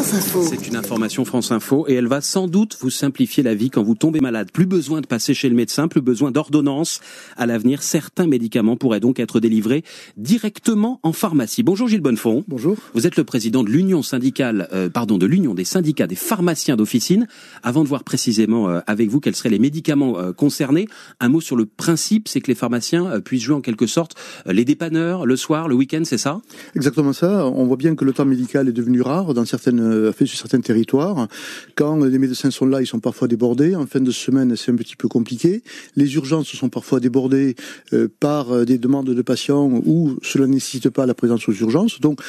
C'est une information France Info et elle va sans doute vous simplifier la vie quand vous tombez malade. Plus besoin de passer chez le médecin, plus besoin d'ordonnance. À l'avenir, certains médicaments pourraient donc être délivrés directement en pharmacie. Bonjour Gilles Bonnefond. Bonjour. Vous êtes le président de l'Union syndicale, euh, pardon, de l'Union des syndicats des pharmaciens d'officine. Avant de voir précisément euh, avec vous quels seraient les médicaments euh, concernés, un mot sur le principe, c'est que les pharmaciens puissent jouer en quelque sorte les dépanneurs le soir, le week-end, c'est ça Exactement ça. On voit bien que le temps médical est devenu rare dans certaines a euh, fait sur certains territoires. Quand les médecins sont là, ils sont parfois débordés. En fin de semaine, c'est un petit peu compliqué. Les urgences sont parfois débordées euh, par euh, des demandes de patients où cela ne nécessite pas la présence aux urgences. Donc,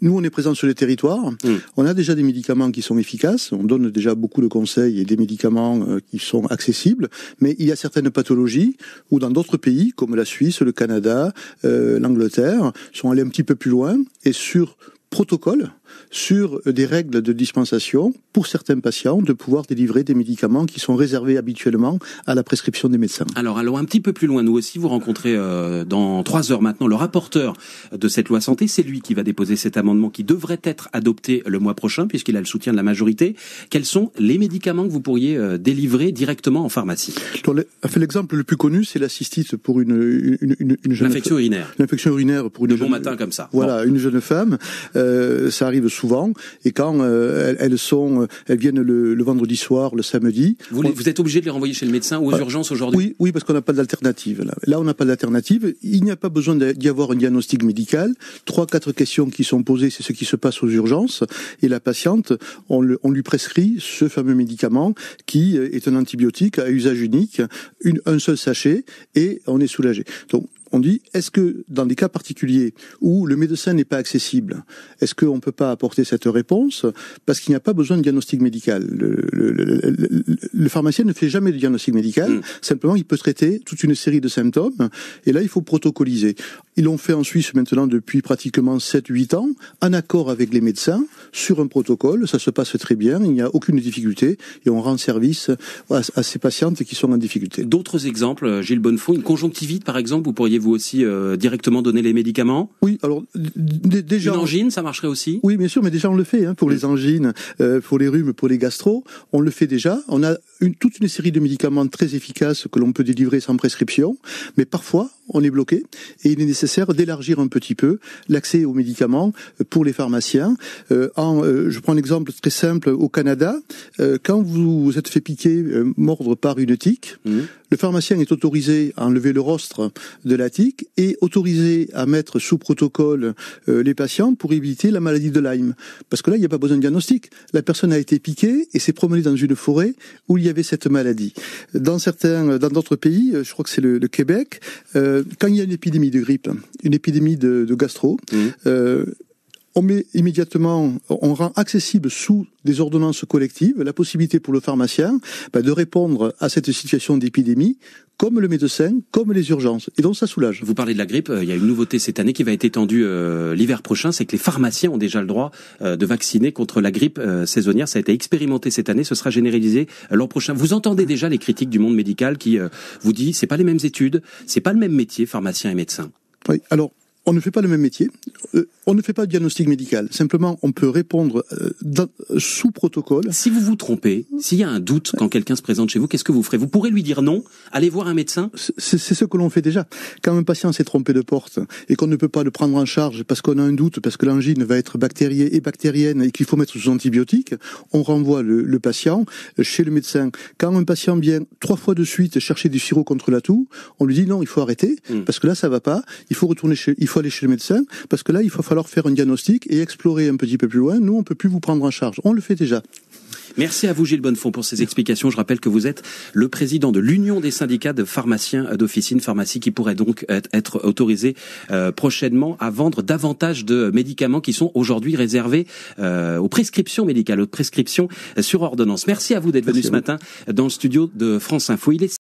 nous, on est présents sur les territoires. Mmh. On a déjà des médicaments qui sont efficaces. On donne déjà beaucoup de conseils et des médicaments qui sont accessibles. Mais il y a certaines pathologies où, dans d'autres pays, comme la Suisse, le Canada, l'Angleterre, sont allés un petit peu plus loin et sur protocole sur des règles de dispensation pour certains patients de pouvoir délivrer des médicaments qui sont réservés habituellement à la prescription des médecins. Alors allons un petit peu plus loin. Nous aussi, vous rencontrez euh, dans trois heures maintenant le rapporteur de cette loi santé. C'est lui qui va déposer cet amendement qui devrait être adopté le mois prochain puisqu'il a le soutien de la majorité. Quels sont les médicaments que vous pourriez euh, délivrer directement en pharmacie L'exemple le plus connu, c'est la cystite pour une, une, jeune... L'infection urinaire. L'infection urinaire pour une... De bon matin comme ça. Voilà, une jeune femme. Euh, ça arrive souvent. Et quand euh, elles, sont, euh, elles viennent le, vendredi soir, le samedi. Vous, êtes obligé de les renvoyer chez le médecin ou aux ah, urgences aujourd'hui Oui, oui, parce qu'on n'a pas d'alternative. Là. on n'a pas d'alternative. Il n'y a pas besoin d'y avoir un diagnostic médical. Trois, quatre questions qui sont posées, c'est ce qui se passe aux urgences. Et la patiente, on, lui prescrit ce fameux médicament qui euh, est un antibiotique à usage unique, une, un seul sachet, et on est soulagé. Donc on dit, est-ce que dans des cas particuliers où le médecin n'est pas accessible, est-ce qu'on ne peut pas apporter cette réponse parce qu'il n'y a pas besoin de diagnostic médical le, pharmacien ne fait jamais de diagnostic médical, mm. simplement il peut traiter toute une série de symptômes, et là il faut protocoliser. Ils l'ont fait en Suisse maintenant depuis pratiquement 7-8 ans, en accord avec les médecins, sur un protocole. Ça se passe très bien, il n'y a aucune difficulté et on rend service à, ces patientes qui sont en difficulté. D'autres exemples, euh, Gilles Bonnefond, une conjonctivite par exemple, vous pourriez vous aussi euh, directement donner les médicaments Oui, alors déjà. Une angine, ça marcherait aussi Oui, bien sûr, mais déjà on le fait hein, pour les angines, euh, pour les rhumes, pour les gastro. On le fait déjà. On a une, toute une série de médicaments très efficaces que l'on peut délivrer sans prescription, mais parfois on est bloqué et il est nécessaire nécessaire d'élargir un petit peu l'accès aux médicaments euh, pour les pharmaciens. Euh, en, euh, je prends un exemple très simple au Canada. quand vous vous êtes fait piquer, mordre par une tique, mmh. Le pharmacien est autorisé à enlever le rostre de la tique et autorisé à mettre sous protocole euh, les patients pour éviter la maladie de Lyme. Parce que là, il n'y a pas besoin de diagnostic. La personne a été piquée et s'est promenée dans une forêt où il y avait cette maladie. Dans certains, dans d'autres pays, euh, je crois que c'est le, Québec, euh, quand il y a une épidémie de grippe, une épidémie de, gastro, mmh on met immédiatement, on rend accessible sous des ordonnances collectives la possibilité pour le pharmacien ben, de répondre à cette situation d'épidémie comme le médecin, comme les urgences. Et donc ça soulage. Vous parlez de la grippe, euh, il y a une nouveauté cette année qui va être étendue euh, l'hiver prochain, c'est que les pharmaciens ont déjà le droit euh, de vacciner contre la grippe saisonnière. Ça a été expérimenté cette année, ce sera généralisé l'an prochain. Vous entendez déjà les critiques du monde médical qui vous dit c'est pas les mêmes études, c'est pas le même métier, pharmacien et médecin. Oui, alors on ne fait pas le même métier, euh, on ne fait pas de diagnostic médical. Simplement, on peut répondre euh, sous protocole. Si vous vous trompez, s'il y a un doute quand quelqu'un se présente chez vous, qu'est-ce que vous ferez Vous pourrez lui dire non, allez voir un médecin C'est ce que l'on fait déjà. Quand un patient s'est trompé de porte et qu'on ne peut pas le prendre en charge parce qu'on a un doute, parce que l'angine va être bactérienne et bactérienne et qu'il faut mettre sous antibiotiques, on renvoie le, patient chez le médecin. Quand un patient vient trois fois de suite chercher du sirop contre la toux, on lui dit non, il faut arrêter hmm. parce que là ça va pas, il faut retourner chez il faut aller chez le médecin, parce que là, il va falloir faire un diagnostic et explorer un petit peu plus loin. Nous, on peut plus vous prendre en charge. On le fait déjà. Merci à vous, Gilles Bonnefond, pour ces explications. Je rappelle que vous êtes le président de l'Union des syndicats de pharmaciens d'officine, pharmacie qui pourrait donc être autorisé euh, prochainement à vendre davantage de médicaments qui sont aujourd'hui réservés euh, aux prescriptions médicales, aux prescriptions sur ordonnance. Merci à vous d'être venu ce matin dans le studio de France Info. Il